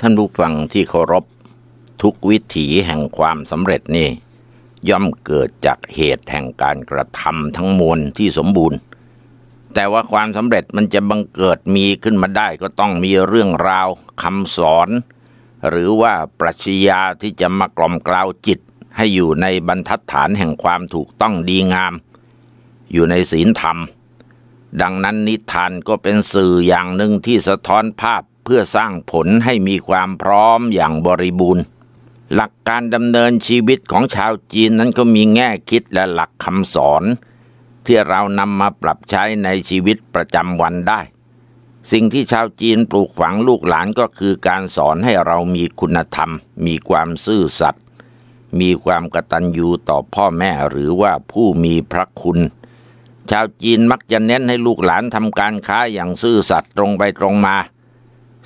ท่านผู้ฟังที่เคารพ ทุกวิถีแห่งความสำเร็จนี่ย่อมเกิดจากเหตุแห่งการกระทำทั้งมวลที่สมบูรณ์ แต่ว่าความสำเร็จมันจะบังเกิดมีขึ้นมาได้ ก็ต้องมีเรื่องราวคำสอน หรือว่าปรัชญาที่จะมากล่อมกล่าวจิต ให้อยู่ในบรรทัดฐานแห่งความถูกต้องดีงาม อยู่ในศีลธรรม ดังนั้นนิทานก็เป็นสื่ออย่างหนึ่งที่สะท้อนภาพเพื่อสร้างผลให้มีความพร้อมอย่างบริบูรณ์ หลักการดำเนินชีวิตของชาวจีนนั้นก็มีแง่คิดและหลักคำสอน ที่เรานำมาปรับใช้ในชีวิตประจำวันได้ สิ่งที่ชาวจีนปลูกฝังลูกหลานก็คือการสอนให้เรามีคุณธรรม มีความซื่อสัตย์ มีความกตัญญูต่อพ่อแม่หรือว่าผู้มีพระคุณ ชาวจีนมักจะเน้นให้ลูกหลานทำการค้าอย่างซื่อสัตย์ตรงไปตรงมา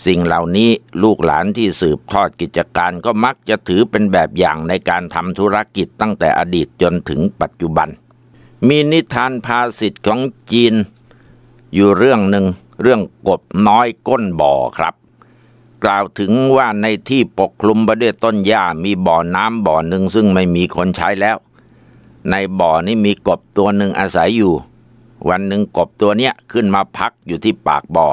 สิ่งเหล่านี้ลูกหลานที่สืบทอดกิจการก็มักจะถือเป็นแบบอย่างในการทำธุรกิจตั้งแต่อดีตจนถึงปัจจุบัน มีนิทานภาษิตของจีน อยู่เรื่องหนึ่งเรื่องกบน้อยก้นบ่อครับ กล่าวถึงว่าในที่ปกคลุมไปด้วยต้นหญ้ามีบ่อน้ำบ่อหนึ่งซึ่งไม่มีคนใช้แล้ว ในบ่อนี้มีกบตัวหนึ่งอาศัยอยู่ วันหนึ่งกบตัวเนี้ยขึ้นมาพักอยู่ที่ปากบ่อ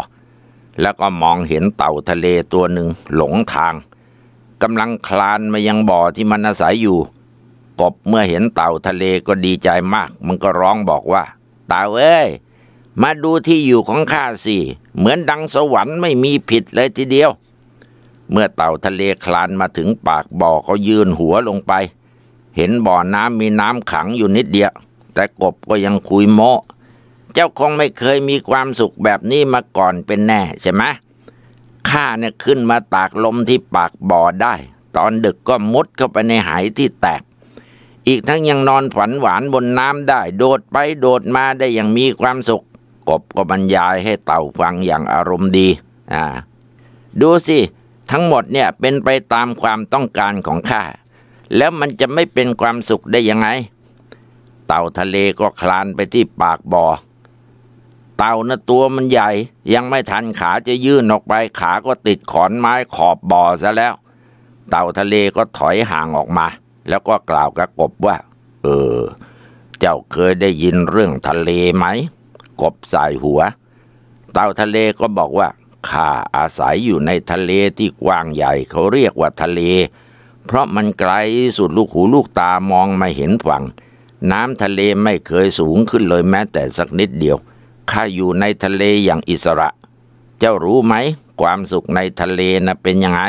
แล้วก็มองเห็นเต่าทะเลตัวหนึ่งหลงทางกำลังคลานมายังบ่อที่มันอาศัยอยู่ กบเมื่อเห็นเต่าทะเลก็ดีใจมาก มันก็ร้องบอกว่า เต่าเอ้ยมาดูที่อยู่ของข้าสิเหมือนดังสวรรค์ไม่มีผิดเลยทีเดียว เมื่อเต่าทะเลคลานมาถึงปากบ่อก็ยืนหัวลงไป เห็นบ่อน้ำมีน้ำขังอยู่นิดเดียว แต่กบก็ยังคุยโมเจ้าคงไม่เคยมีความสุขแบบนี้มาก่อนเป็นแน่ใช่ไหมข้าเนี่ยขึ้นมาตากลมที่ปากบ่อได้ ตอนดึกก็มุดเข้าไปในหายที่แตก อีกทั้งยังนอนฝันหวานบนน้ำได้ โดดไปโดดมาได้อย่างมีความสุข กบก็บรรยายให้เต่าฟังอย่างอารมณ์ดีอ่าดูสิ ทั้งหมดเนี่ยเป็นไปตามความต้องการของข้า แล้วมันจะไม่เป็นความสุขได้ยังไง เต่าทะเลก็คลานไปที่ปากบ่อเต่านะะตัวมันใหญ่ ยังไม่ทันขาจะยื่นออกไปขาก็ติดขอนไม้ขอบบ่อซะแล้ว เต่าทะเลก็ถอยห่างออกมา แล้วก็กล่าวกับกบว่า เออเจ้าเคยได้ยินเรื่องทะเลไหม กบสายหัว เต่าทะเลก็บอกว่าข้าอาศัยอยู่ในทะเลที่กว้างใหญ่ เขาเรียกว่าทะเล เพราะมันไกลสุดลูกหูลูกตามองไม่เห็นฝั่งน้ำทะเลไม่เคยสูงขึ้นเลยแม้แต่สักนิดเดียวข้าอยู่ในทะเลอย่างอิสระ เจ้ารู้ไหม ความสุขในทะเลนะ่ะเป็นยังไง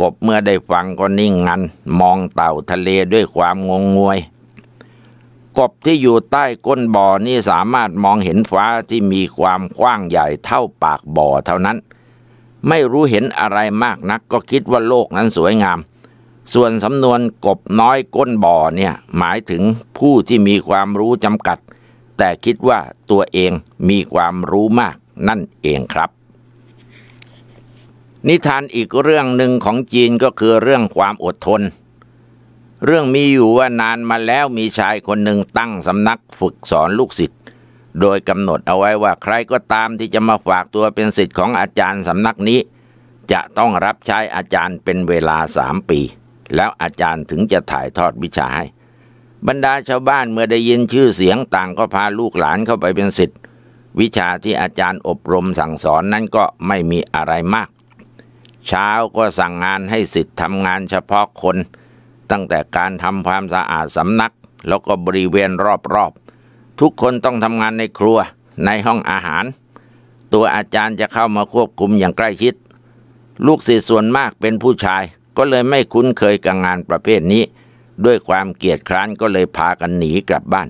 กบเมื่อได้ฟังก็นิ่งงัน มองเต่าทะเลด้วยความงงงวย กบที่อยู่ใต้ก้นบ่อนี่สามารถมองเห็นฟ้าที่มีความกว้างใหญ่เท่าปากบ่อเท่านั้น ไม่รู้เห็นอะไรมากนัก ก็คิดว่าโลกนั้นสวยงาม ส่วนสำนวนกบน้อยก้นบ่อเนี่ยหมายถึงผู้ที่มีความรู้จำกัดแต่คิดว่าตัวเองมีความรู้มากนั่นเองครับ นิทานอีกเรื่องหนึ่งของจีนก็คือเรื่องความอดทน เรื่องมีอยู่ว่านานมาแล้วมีชายคนหนึ่งตั้งสำนักฝึกสอนลูกศิษย์โดยกำหนดเอาไว้ว่าใครก็ตามที่จะมาฝากตัวเป็นศิษย์ของอาจารย์สำนักนี้ จะต้องรับใช้อาจารย์เป็นเวลาสามปี แล้วอาจารย์ถึงจะถ่ายทอดวิชาให้บรรดาชาว บ้านเมื่อได้ยินชื่อเสียงต่างก็พาลูกหลานเข้าไปเป็นสิทธิ์วิชาที่อาจารย์อบรมสั่งสอนนั้นก็ไม่มีอะไรมาก เช้าก็สั่งงานให้สิทธิ์ทำงานเฉพาะคน ตั้งแต่การทำความสะอาดสำนัก แล้วก็บริเวณรอบๆ ทุกคนต้องทำงานในครัวในห้องอาหาร ตัวอาจารย์จะเข้ามาควบคุมอย่างใกล้ชิด ลูกศิษย์ส่วนมากเป็นผู้ชาย ก็เลยไม่คุ้นเคยกับงานประเภทนี้ด้วยความเกียดคร้านก็เลยพากันหนีกลับบ้าน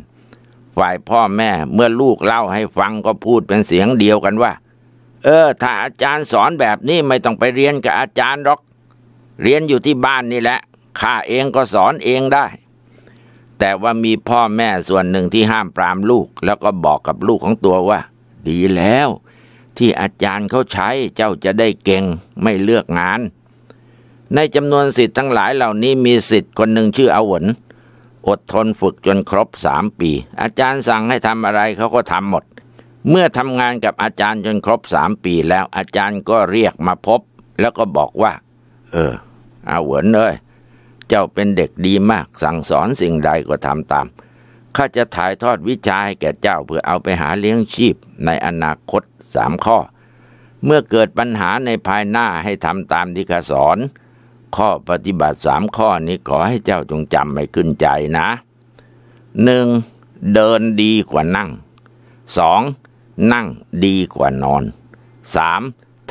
ฝ่ายพ่อแม่เมื่อลูกเล่าให้ฟังก็พูดเป็นเสียงเดียวกันว่า เออ ถ้าอาจารย์สอนแบบนี้ไม่ต้องไปเรียนกับอาจารย์หรอก เรียนอยู่ที่บ้านนี่แหละ ข้าเองก็สอนเองได้ แต่ว่ามีพ่อแม่ส่วนหนึ่งที่ห้ามปรามลูกแล้วก็บอกกับลูกของตัวว่า ดีแล้วที่อาจารย์เขาใช้เจ้าจะได้เก่งไม่เลือกงานในจำนวนสิทธิ์ทั้งหลายเหล่านี้มีสิทธิ์คนหนึ่งชื่ออาวนอดทนฝึกจนครบสามปีอาจารย์สั่งให้ทำอะไรเขาก็ทำหมด เมื่อทำงานกับอาจารย์จนครบสามปีแล้วอาจารย์ก็เรียกมาพบ แล้วก็บอกว่า เออ อาวนเอ้ยเจ้าเป็นเด็กดีมาก สั่งสอนสิ่งใดก็ทำตามข้าจะถ่ายทอดวิชาให้แก่เจ้าเพื่อเอาไปหาเลี้ยงชีพ ในอนาคตสามข้อ เมื่อเกิดปัญหาในภายหน้าให้ทำตามที่ข้าสอนข้อปฏิบัติสามข้อนี้ขอให้เจ้าจงจำไม่ขึ้นใจนะหนึ่งเดินดีกว่านั่งสองนั่งดีกว่านอนสาม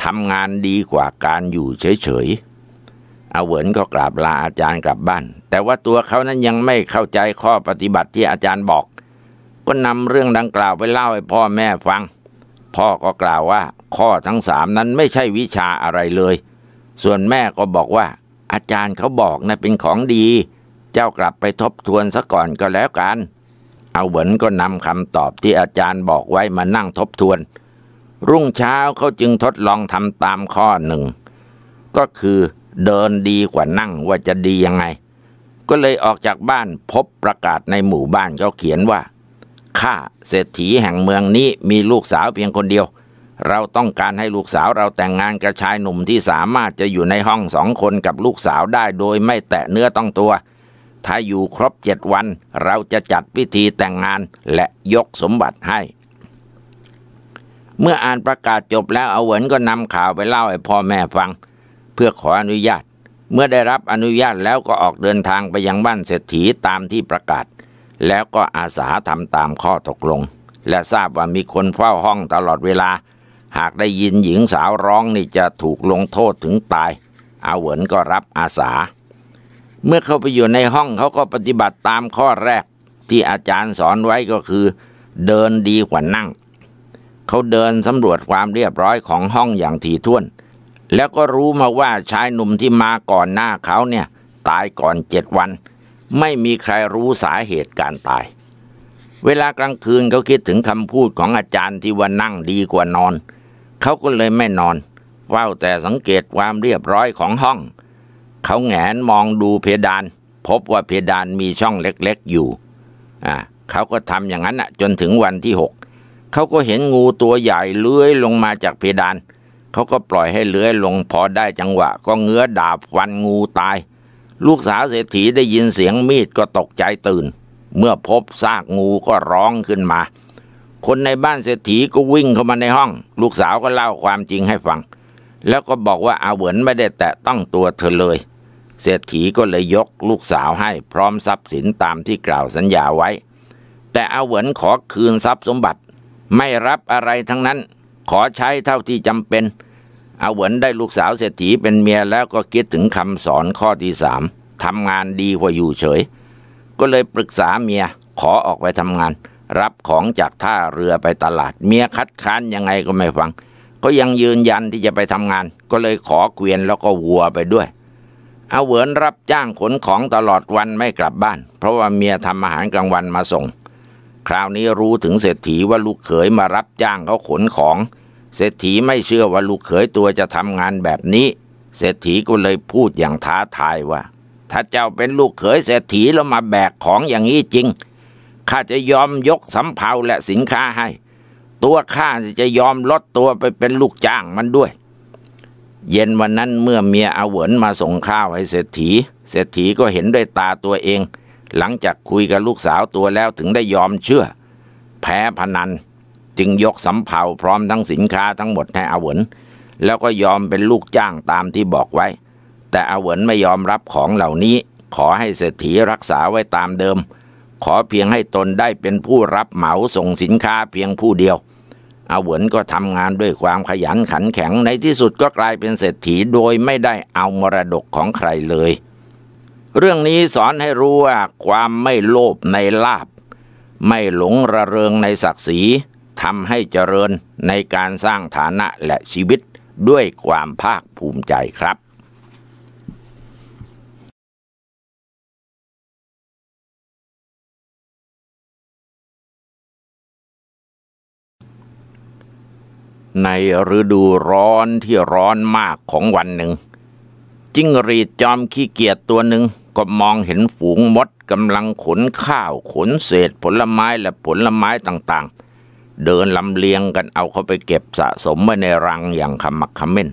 ทำงานดีกว่าการอยู่เฉยๆเอาเวินก็กราบลาอาจารย์กลับบ้านแต่ว่าตัวเขานั้นยังไม่เข้าใจข้อปฏิบัติที่อาจารย์บอก ก็นำเรื่องดังกล่าวไปเล่าให้พ่อแม่ฟัง พ่อก็กล่าวว่า ข้อทั้งสามนั้นไม่ใช่วิชาอะไรเลย ส่วนแม่ก็บอกว่าอาจารย์เขาบอกนะเป็นของดี เจ้ากลับไปทบทวนซะก่อนก็แล้วกัน เอาเหวินก็นำคำตอบที่อาจารย์บอกไว้มานั่งทบทวน รุ่งเช้าเขาจึงทดลองทำตามข้อหนึ่ง ก็คือ เดินดีกว่านั่งว่าจะดียังไง ก็เลยออกจากบ้านพบประกาศในหมู่บ้านเขาเขียนว่าข้าเศรษฐีแห่งเมืองนี้มีลูกสาวเพียงคนเดียวเราต้องการให้ลูกสาวเราแต่งงานกับชายหนุ่มที่สามารถจะอยู่ในห้องสองคนกับลูกสาวได้โดยไม่แตะเนื้อต้องตัว ถ้าอยู่ครบเจ็ดวัน เราจะจัดพิธีแต่งงานและยกสมบัติให้ เมื่ออ่านประกาศจบแล้วเอาเวินก็นำข่าวไปเล่าให้พ่อแม่ฟัง เพื่อขออนุญาต เมื่อได้รับอนุญาตแล้วก็ออกเดินทางไปยังบ้านเศรษฐีตามที่ประกาศ แล้วก็อาสาทำตามข้อตกลง และทราบว่ามีคนเฝ้าห้องตลอดเวลาหากได้ยินหญิงสาวร้องนี่จะถูกลงโทษถึงตาย อาเหวินก็รับอาสา เมื่อเข้าไปอยู่ในห้องเขาก็ปฏิบัติตามข้อแรก ที่อาจารย์สอนไว้ก็คือ เดินดีกว่านั่ง เขาเดินสำรวจความเรียบร้อยของห้องอย่างถี่ถ้วน แล้วก็รู้มาว่าชายหนุ่มที่มาก่อนหน้าเขาเนี่ยตายก่อนเจ็ดวัน ไม่มีใครรู้สาเหตุการตาย เวลากลางคืนเขาคิดถึงคำพูดของอาจารย์ที่ว่านั่งดีกว่านอนเขาก็เลยไม่นอนเฝ้าแต่สังเกตความเรียบร้อยของห้อง เขาแงนมองดูเพดาน พบว่าเพดานมีช่องเล็กๆอยู่อ่าเขาก็ทำอย่างนั้นอ่ะจนถึงวันที่หกเขาก็เห็นงูตัวใหญ่เลื้อยลงมาจากเพดาน เขาก็ปล่อยให้เลื้อยลงพอได้จังหวะ ก็เงื้อดาบฟันงูตาย ลูกสาวเศรษฐีได้ยินเสียงมีดก็ตกใจตื่น เมื่อพบซากงูก็ร้องขึ้นมาคนในบ้านเศรษฐีก็วิ่งเข้ามาในห้อง ลูกสาวก็เล่าความจริงให้ฟังแล้วก็บอกว่าอาเหวินไม่ได้แตะต้องตัวเธอเลย เศรษฐีก็เลยยกลูกสาวให้พร้อมทรัพย์สินตามที่กล่าวสัญญาไว้ แต่อาเหวินขอคืนทรัพย์สมบัติ ไม่รับอะไรทั้งนั้น ขอใช้เท่าที่จำเป็นอาเหวินได้ลูกสาวเศรษฐีเป็นเมียแล้วก็คิดถึงคำสอนข้อที่สามทำงานดีกว่าอยู่เฉย ก็เลยปรึกษาเมียขอออกไปทำงานรับของจากท่าเรือไปตลาด เมียคัดค้านยังไงก็ไม่ฟัง ก็ยังยืนยันที่จะไปทำงาน ก็เลยขอเกวียนแล้วก็วัวไปด้วย เอาเหวินรับจ้างขนของตลอดวันไม่กลับบ้าน เพราะว่าเมียทำอาหารกลางวันมาส่ง คราวนี้รู้ถึงเศรษฐีว่าลูกเขยมารับจ้างเขาขนของเศรษฐีไม่เชื่อว่าลูกเขยตัวจะทำงานแบบนี้เศรษฐีก็เลยพูดอย่างท้าทายว่า ถ้าเจ้าเป็นลูกเขยเศรษฐีแล้วมาแบกของอย่างนี้จริงข้าจะยอมยกสำเภาและสินค้าให้ ตัวข้าจะยอมลดตัวไปเป็นลูกจ้างมันด้วย เย็นวันนั้นเมื่อเมียอาเวนมาส่งข้าวให้เศรษฐีเศรษฐีก็เห็นด้วยตาตัวเอง หลังจากคุยกับลูกสาวตัวแล้วถึงได้ยอมเชื่อ แพ้พนันจึงยกสำเภาพร้อมทั้งสินค้าทั้งหมดให้อาเวนแล้วก็ยอมเป็นลูกจ้างตามที่บอกไว้ แต่อาเวนไม่ยอมรับของเหล่านี้ขอให้เศรษฐีรักษาไว้ตามเดิมขอเพียงให้ตนได้เป็นผู้รับเหมาส่งสินค้าเพียงผู้เดียวอาหวนก็ทำงานด้วยความขยันขันแข็งในที่สุดก็กลายเป็นเศรษฐีโดยไม่ได้เอามรดกของใครเลย เรื่องนี้สอนให้รู้ว่าความไม่โลภในลาบไม่หลงระเริงในศักดิ์ศรีทำให้เจริญในการสร้างฐานะและชีวิตด้วยความภาคภูมิใจครับในฤดูร้อนที่ร้อนมากของวันหนึ่ง จิ้งรีดจอมขี้เกียจตัวหนึ่งก็มองเห็นฝูงมดกำลังขนข้าวขนเศษผลไม้และผลไม้ต่างๆ เดินลำเลียงกันเอาเข้าไปเก็บสะสมไว้ในรังอย่างขมักขม้น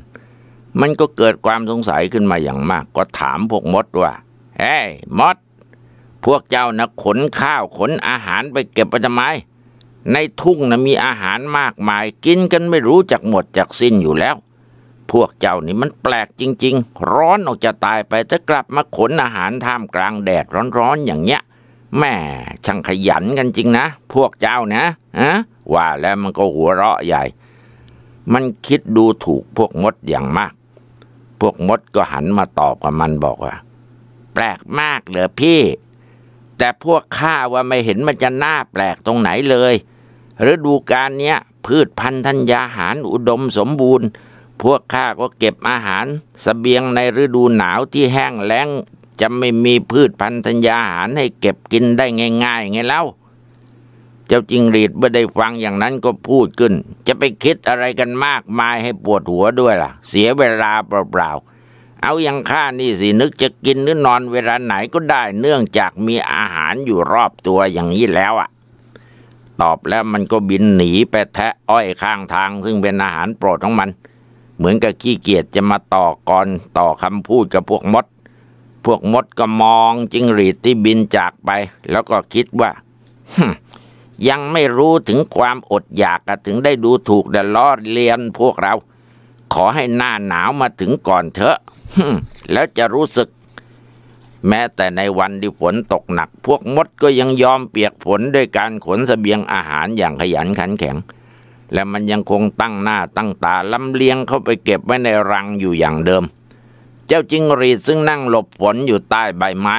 มันก็เกิดความสงสัยขึ้นมาอย่างมาก ก็ถามพวกมดว่าเฮ้ hey, มดพวกเจ้านะขนข้าวขนอาหารไปเก็บไปทำไมในทุ่งนะมีอาหารมากมาย กินกันไม่รู้จักหมดจักสิ้นอยู่แล้ว พวกเจ้านี่มันแปลกจริง ๆ ร้อนออกจะตายไปจะกลับมาขนอาหารท่ามกลางแดดร้อนๆอย่างเนี้ยแม่ช่างขยันกันจริงนะพวกเจ้านะอะว่าแล้วมันก็หัวเราะใหญ่ มันคิดดูถูกพวกมดอย่างมาก พวกมดก็หันมาตอบกับมันบอกว่า แปลกมากเหรอพี่ แต่พวกข้าว่าไม่เห็นมันจะน่าแปลกตรงไหนเลยฤดูกาลเนี้ยพืชพันธัญญาหารอุดมสมบูรณ์ พวกข้าก็เก็บอาหารสเสบียงในฤดูหนาวที่แห้งแล้งจะไม่มีพืชพันธัญญาหารให้เก็บกินได้ง่าย ๆ ไงเล่าเจ้าจิงรีดเมื่อได้ฟังอย่างนั้นก็พูดขึ้น จะไปคิดอะไรกันมากมายให้ปวดหัวด้วยล่ะ เสียเวลาเปล่าเอาอย่างข้านี่สินึกจะกินหรือนอนเวลาไหนก็ได้ เนื่องจากมีอาหารอยู่รอบตัวอย่างนี้แล้วอะ่ะตอบแล้วมันก็บินหนีไปแทะอ้อยข้างทาง ซึ่งเป็นอาหารโปรดของมัน เหมือนกับขี้เกียจจะมาต่อกรต่อคำพูดกับพวกมด พวกมดก็มอง จิงหรีดที่บินจากไปแล้วก็คิดว่ายังไม่รู้ถึงความอดอยากถึงได้ดูถูกเดลอดเลียนพวกเรา ขอให้หน้าหนาวมาถึงก่อนเถอะแล้วจะรู้สึกแม้แต่ในวันที่ฝนตกหนัก พวกมดก็ยังยอมเปียกฝนด้วยการขนสเสบียงอาหารอย่างขยันขันแข็ง และมันยังคงตั้งหน้าตั้งตาลำเลียงเข้าไปเก็บไว้ในรังอยู่อย่างเดิม เจ้าจิงรีซึ่งนั่งหลบฝนอยู่ใต้ใบไม้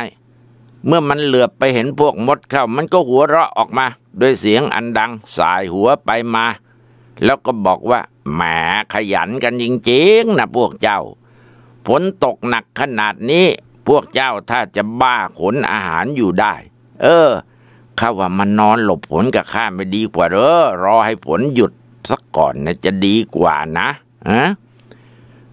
เมื่อมันเหลือบไปเห็นพวกมดเข้า มันก็หัวเราะออกมา ด้วยเสียงอันดังสายหัวไปมา แล้วก็บอกว่าแหมขยันกันจริงๆนะพวกเจ้าฝนตกหนักขนาดนี้พวกเจ้าถ้าจะบ้าขนอาหารอยู่ได้ เออ ข้าว่ามันนอนหลบฝนกับข้าไม่ดีกว่าเออรอให้ฝนหยุดสักก่อนนะจะดีกว่านะฮะ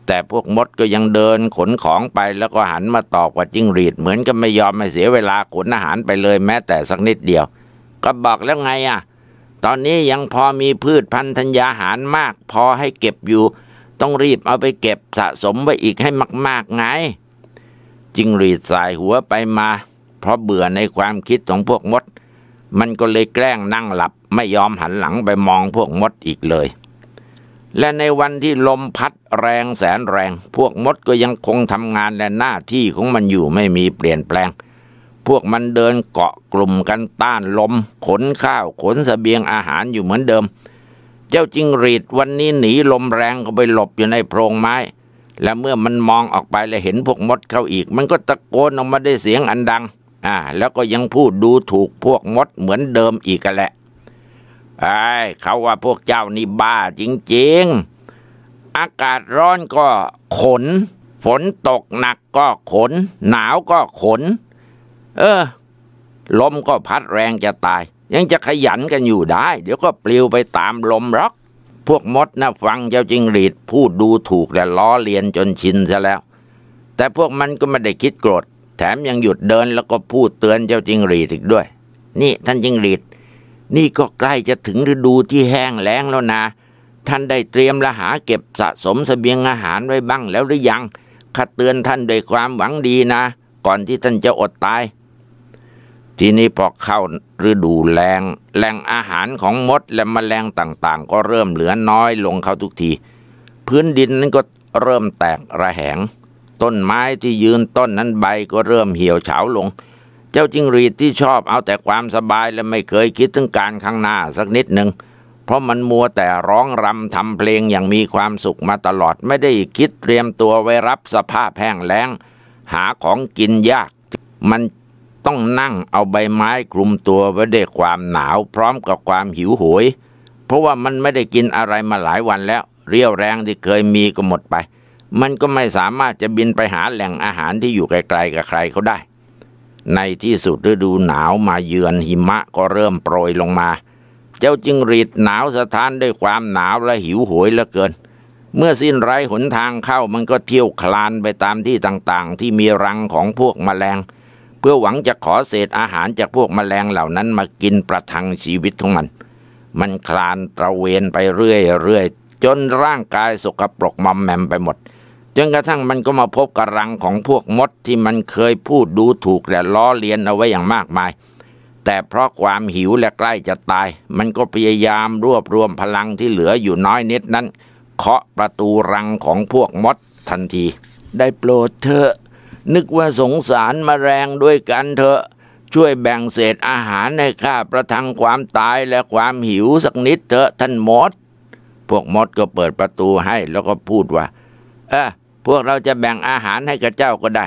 แต่พวกมดก็ยังเดินขนของไป แล้วก็หันมาตอบว่าจิ้งหรีดเหมือนก็ไม่ยอมไม่เสียเวลาขนอาหารไปเลย แม้แต่สักนิดเดียว ก็บอกแล้วไงอ่ะ ตอนนี้ยังพอมีพืชพันธุ์ธัญญาหารมาก พอให้เก็บอยู่ ต้องรีบเอาไปเก็บสะสมไว้อีกให้มากๆไงจิงรีดสายหัวไปมา เพราะเบื่อในความคิดของพวกมด มันก็เลยแกล้งนั่งหลับไม่ยอมหันหลังไปมองพวกมดอีกเลย และในวันที่ลมพัดแรงแสนแรง พวกมดก็ยังคงทำงานและหน้าที่ของมันอยู่ไม่มีเปลี่ยนแปลง พวกมันเดินเกาะกลุ่มกันต้านลมขนข้าวขนสเสบียงอาหารอยู่เหมือนเดิม เจ้าจิงรีดวันนี้หนีลมแรงก็ไปหลบอยู่ในโพรงไม้และเมื่อมันมองออกไปและเห็นพวกมดเข้าอีก มันก็ตะโกนออกมาได้เสียงอันดัง อ่าแล้วก็ยังพูดดูถูกพวกมด เหมือนเดิมอีกกันแหละ ไอ้เขาว่าพวกเจ้านี่บ้าจริงๆ อากาศร้อนก็ขน ฝนตกหนักก็ขน หนาวก็ขน เออ ลมก็พัดแรงจะตาย ยังจะขยันกันอยู่ได้ เดี๋ยวก็ปลิวไปตามลมรอกพวกมดนะฟังเจ้าจิงหรีดพูดดูถูกแต่ล้อเลียนจนชินซะแล้ว แต่พวกมันก็ไม่ได้คิดโกรธ แถมยังหยุดเดินแล้วก็พูดเตือนเจ้าจิงหรีดอีกด้วย นี่ท่านจิงหรีดนี่ก็ใกล้จะถึงฤดูที่แห้งแล้งแล้วนะท่านได้เตรียมละหาเก็บสะสมสเสบียงอาหารไว้บ้างแล้วหรือยังข้าเตือนท่านด้วยความหวังดีนะ ก่อนที่ท่านจะอดตายทีนี้พอเข้าฤดูแรงแหล่งอาหารของมดและมแมลงต่างๆ ก็เริ่มเหลือน้อยลงเขาทุกที พื้นดินนั้นก็เริ่มแตกระแหง ต้นไม้ที่ยืนต้นนั้นใบก็เริ่มเหี่ยวเฉาลง เจ้าจิงรีดที่ชอบเอาแต่ความสบายและไม่เคยคิดถึงการข้างหน้าสักนิดหนึ่งเพราะมันมัวแต่ร้องรำทำเพลงอย่างมีความสุขมาตลอด ไม่ได้คิดเตรียมตัวไว้รับสภาพแห้งแล้ง หาของกินยากมันต้องนั่งเอาใบไม้คลุมตัวไว้ด้วยความหนาวพร้อมกับความหิวโหย เพราะว่ามันไม่ได้กินอะไรมาหลายวันแล้วเรี่ยวแรงที่เคยมีก็หมดไป มันก็ไม่สามารถจะบินไปหาแหล่งอาหารที่อยู่ไกลๆกับใครเขาได้ ในที่สุดฤดูหนาว มาเยือนหิมะก็เริ่มโปรยลงมา เจ้าจิงรีดหนาวสะท้านด้วยความหนาวและหิวโหยเหลือเกิน เมื่อสิ้นไร้หนทางเข้ามันก็เที่ยวคลานไปตามที่ต่างๆ ที่มีรังของพวกมแมลงเพื่อหวังจะขอเศษอาหารจากพวกมแมลงเหล่านั้นมากินประทังชีวิตของมัน มันคลานตระเวนไปเรื่อยๆ จนร่างกายสกปรกมอมแมมไปหมดจนกระทั่งมันก็มาพบกระรังของพวกมดที่มันเคยพูดดูถูกและล้อเลียนเอาไว้อย่างมากมาย แต่เพราะความหิวและใกล้จะตาย มันก็พยายามรวบรวมพลังที่เหลืออยู่น้อยนิดนั้นเคาะประตูรังของพวกมดทันที ได้โปรดเถอะนึกว่าสงสารมาแรงด้วยกันเถอะช่วยแบ่งเศษอาหารให้ข้าประทังความตายและความหิวสักนิดเถอะท่านมดพวกมดก็เปิดประตูให้แล้วก็พูดว่าเออพวกเราจะแบ่งอาหารให้กับเจ้าก็ได้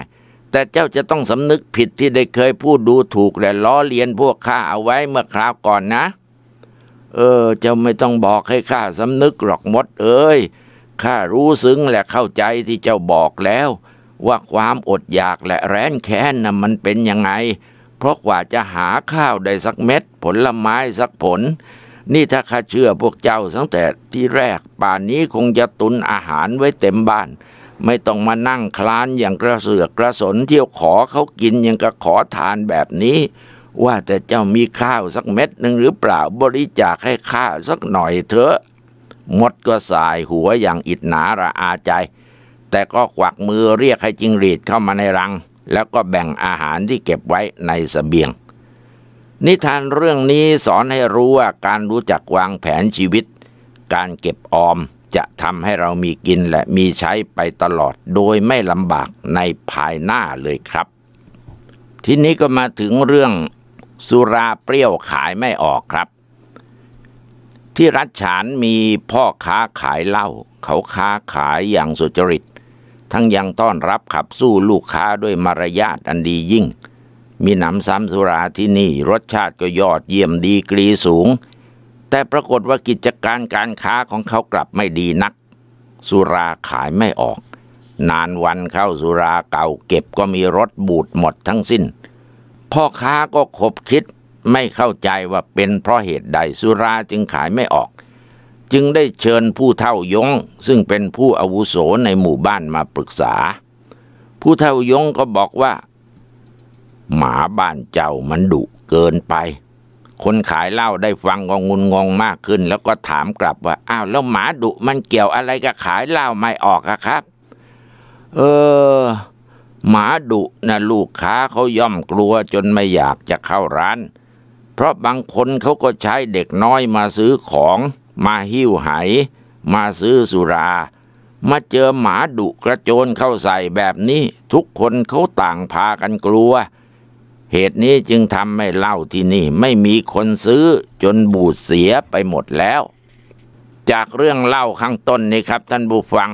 แต่เจ้าจะต้องสำนึกผิดที่ได้เคยพูดดูถูกและล้อเลียนพวกข้าเอาไว้เมื่อคราวก่อนนะ เออเจ้าไม่ต้องบอกให้ข้าสำนึกหรอกมดเอ้ยข้ารู้ซึ้งและเข้าใจที่เจ้าบอกแล้วว่าความอดอยากและแร้นแค้นนะ่ะมันเป็นยังไง เพราะกว่าจะหาข้าวได้สักเม็ดผลไม้สักผล นี่ถ้าข้าเชื่อพวกเจ้าตั้งแต่ที่แรก ป่านนี้คงจะตุนอาหารไว้เต็มบ้าน ไม่ต้องมานั่งคลานอย่างกระเสือกกระสนเที่ยวขอเขากินอย่างกระขอทานแบบนี้ ว่าแต่เจ้ามีข้าวสักเม็ดหนึ่งหรือเปล่าบริจาคให้ข้าสักหน่อยเถอะมดก็สายหัวอย่างอิดหนาระอาใจแต่ก็ขวักมือเรียกให้จิงรีดเข้ามาในรัง แล้วก็แบ่งอาหารที่เก็บไว้ในสเสบียง นิทานเรื่องนี้สอนให้รู้ว่าการรู้จักวางแผนชีวิต การเก็บออม จะทำให้เรามีกินและมีใช้ไปตลอดโดยไม่ลำบากในภายหน้าเลยครับ ทีนี้ก็มาถึงเรื่องสุราเปรี้ยวขายไม่ออกครับ ที่รัชฉานมีพ่อค้าขายเหล้าเขาค้าขายอย่างสุจริตทั้งยังต้อนรับขับสู้ลูกค้าด้วยมารยาทอันดียิ่งมีหนำซ้ำสุราที่นี่รสชาติก็ยอดเยี่ยมดีกรีสูง แต่ปรากฏว่ากิจการการค้าของเขากลับไม่ดีนัก สุราขายไม่ออก นานวันเข้าสุราเก่าเก็บก็มีรสบูดหมดทั้งสิ้น พ่อค้าก็คบคิดไม่เข้าใจว่าเป็นเพราะเหตุใดสุราจึงขายไม่ออกจึงได้เชิญผู้เท่ายงซึ่งเป็นผู้อาวุโสในหมู่บ้านมาปรึกษา ผู้เท่ายงก็บอกว่า หมาบ้านเจ้ามันดุเกินไป คนขายเหล้าได้ฟังก็งุนงงมากขึ้น แล้วก็ถามกลับว่า อ้าวแล้วหมาดุมันเกี่ยวอะไรกับขายเหล้าไม่ออกอะครับ เออหมาดุนะลูกค้าเขาย่อมกลัว จนไม่อยากจะเข้าร้าน เพราะบางคนเขาก็ใช้เด็กน้อยมาซื้อของมาหิ้วไหามาซื้อสุรามาเจอหมาดุกระโจนเข้าใส่แบบนี้ทุกคนเขาต่างพากันกลัว เหตุนี้จึงทำไม่เล่าที่นี่ไม่มีคนซื้อจนบูดเสียไปหมดแล้ว จากเรื่องเล่าข้างต้นนี้ครับท่านผู้ฟัง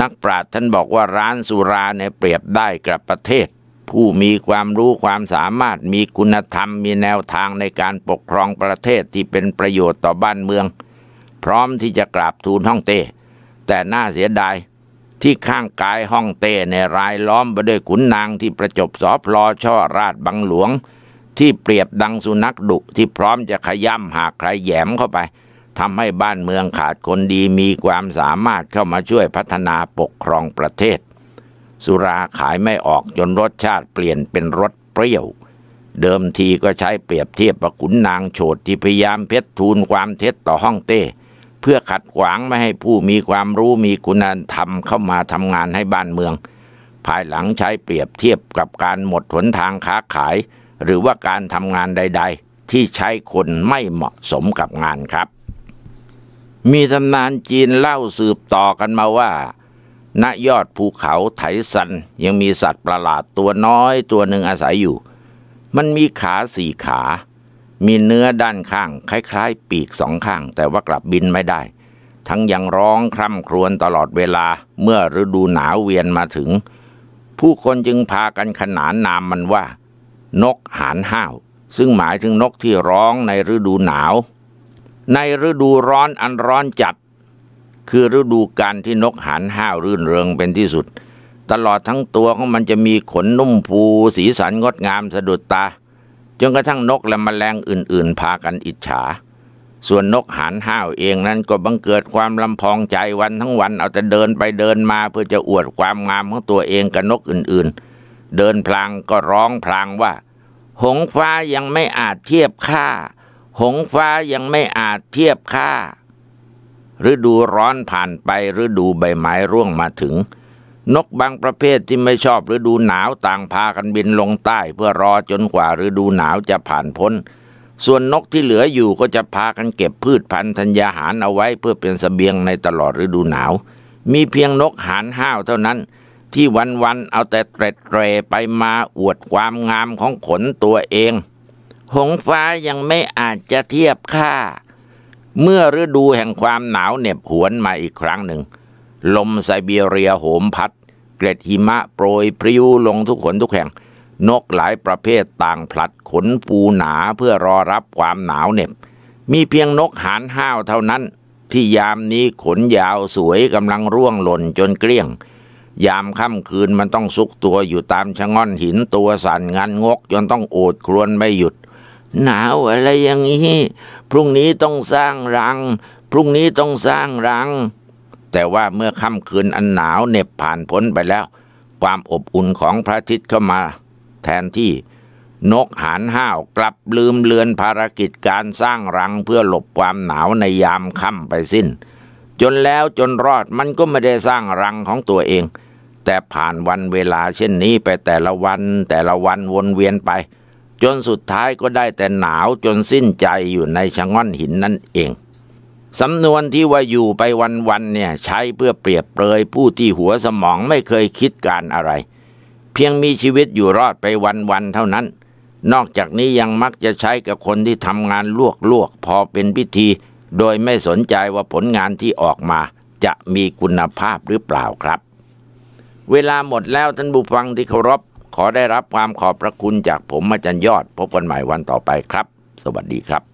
นักปราชญ์ท่านบอกว่าร้านสุราเนี่ยเปรียบได้กับประเทศผู้มีความรู้ความสามารถมีคุณธรรมมีแนวทางในการปกครองประเทศที่เป็นประโยชน์ต่อบ้านเมือง พร้อมที่จะกราบทูลฮ่องเต้แต่น่าเสียดายที่ข้างกายฮ่องเต้ในรายล้อมไปด้วยขุนนางที่ประจบสอบลอช่อราชบังหลวง ที่เปรียบดังสุนัขดุที่พร้อมจะขย้ำหากใครแยมเข้าไปทำให้บ้านเมืองขาดคนดีมีความสามารถเข้ามาช่วยพัฒนาปกครองประเทศสุราขายไม่ออกจนรสชาติเปลี่ยนเป็นรสเปรี้ยว เดิมทีก็ใช้เปรียบเทียบประขุนนางโฉดที่พยายามเพชรทูลความเท็จต่อห้องเต้ เพื่อขัดขวางไม่ให้ผู้มีความรู้มีคุณธรรมเข้ามาทำงานให้บ้านเมือง ภายหลังใช้เปรียบเทียบกับการหมดหนทางค้าขาย หรือว่าการทำงานใด ๆ ที่ใช้คนไม่เหมาะสมกับงานครับ มีตำนานจีนเล่าสืบต่อกันมาว่าณยอดภูเขาไถสันยังมีสัตว์ประหลาดตัวน้อยตัวหนึ่งอาศัยอยู่ มันมีขาสี่ขามีเนื้อด้านข้าง คล้ายๆ ปีกสองข้าง แต่ว่ากลับบินไม่ได้ ทั้งยังร้องคร่ำครวญตลอดเวลา เมื่อฤดูหนาวเวียนมาถึง ผู้คนจึงพากันขนานนามมันว่า นกหานห้าว ซึ่งหมายถึงนกที่ร้องในฤดูหนาว ในฤดูร้อนอันร้อนจัดคือฤดูการที่นกหันห้าวรื่นเริงเป็นที่สุด ตลอดทั้งตัวของมันจะมีขนนุ่มฟูสีสันงดงามสะดุดตาจนกระทั่งนกและมแมลงอื่นๆ พากันอิจฉา ส่วนนกหันห้าวเองนั้นก็บังเกิดความลำพองใจวันทั้งวันเอาแต่เดินไปเดินมา เพื่อจะอวดความงามของตัวเองกับนกอื่นๆ เดินพลางก็ร้องพลางว่า หงฟ้ายังไม่อาจเทียบค่า หงฟ้ายังไม่อาจเทียบค่าฤดูร้อนผ่านไปฤดูใบไม้ร่วงมาถึง นกบางประเภทที่ไม่ชอบฤดูหนาวต่างพากันบินลงใต้ เพื่อรอจนกว่าฤดูหนาวจะผ่านพ้นส่วนนกที่เหลืออยู่ก็จะพากันเก็บพืชพันธุ์ธัญญาหารเอาไว้เพื่อเป็นสเสบียงในตลอดฤดูหนาว มีเพียงนกหานห้าวเท่านั้น ที่วันๆเอาแต่เตร็ดเตรไปมาอวดความงามของขนตัวเอง หงฟ้ายังไม่อาจจะเทียบค่าเมื่อฤดูแห่งความหนาวเหน็บหวนมาอีกครั้งหนึ่ง ลมไซเบียเรียโหมพัดเกล็ดหิมะโปรยพริ้วลงทุกขนทุกแห่ง นกหลายประเภทต่างผลัดขนปูหนาเพื่อรอรับความหนาวเหน็บ มีเพียงนกหานห้าวเท่านั้นที่ยามนี้ขนยาวสวยกำลังร่วงหล่นจนเกลี้ยง ยามค่ำคืนมันต้องซุกตัวอยู่ตามชะง่อนหินตัวสั่นงันงกจนต้องโอดครวนไม่หยุดหนาวอะไรอย่างนี้ พรุ่งนี้ต้องสร้างรัง พรุ่งนี้ต้องสร้างรัง แต่ว่าเมื่อค่ำคืนอันหนาวเหน็บผ่านพ้นไปแล้ว ความอบอุ่นของพระอาทิตย์เข้ามา แทนที่นกหานห้าวกลับลืมเลือนภารกิจการสร้างรังเพื่อหลบความหนาวในยามค่ำไปสิ้น จนแล้วจนรอดมันก็ไม่ได้สร้างรังของตัวเอง แต่ผ่านวันเวลาเช่นนี้ไปแต่ละวันแต่ละวันวนเวียนไปจนสุดท้ายก็ได้แต่หนาวจนสิ้นใจอยู่ในชะง่อนหินนั่นเอง สำนวนที่ว่าอยู่ไปวันๆเนี่ยใช้เพื่อเปรียบเปรยผู้ที่หัวสมองไม่เคยคิดการอะไร เพียงมีชีวิตอยู่รอดไปวัน ๆ เท่านั้น นอกจากนี้ยังมักจะใช้กับคนที่ทำงานลวก ๆ พอเป็นพิธีโดยไม่สนใจว่าผลงานที่ออกมาจะมีคุณภาพหรือเปล่าครับ เวลาหมดแล้วท่านบุฟังที่เคารพขอได้รับความขอบพระคุณจากผมอาจารย์ยอดพบกันใหม่วันต่อไปครับ สวัสดีครับ